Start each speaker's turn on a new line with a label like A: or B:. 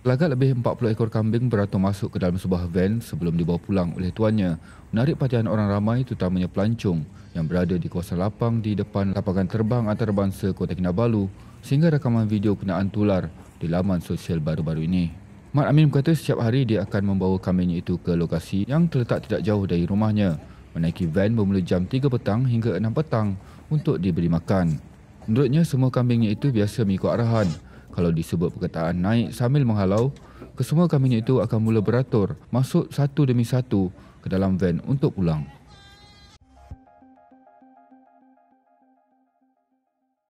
A: Pelagat lebih 40 ekor kambing beratur masuk ke dalam sebuah van sebelum dibawa pulang oleh tuannya. Menarik perhatian orang ramai terutamanya pelancong yang berada di kawasan lapang di depan lapangan terbang antarabangsa Kota Kinabalu sehingga rakaman video kenaan tular di laman sosial baru-baru ini. Mat Amin berkata setiap hari dia akan membawa kambingnya itu ke lokasi yang terletak tidak jauh dari rumahnya menaiki van bermula jam 3 petang hingga 6 petang untuk diberi makan. Menurutnya semua kambingnya itu biasa mengikut arahan kalau disebut perkataan naik sambil menghalau, kesemua kabinet itu akan mula beratur masuk satu demi satu ke dalam van untuk pulang.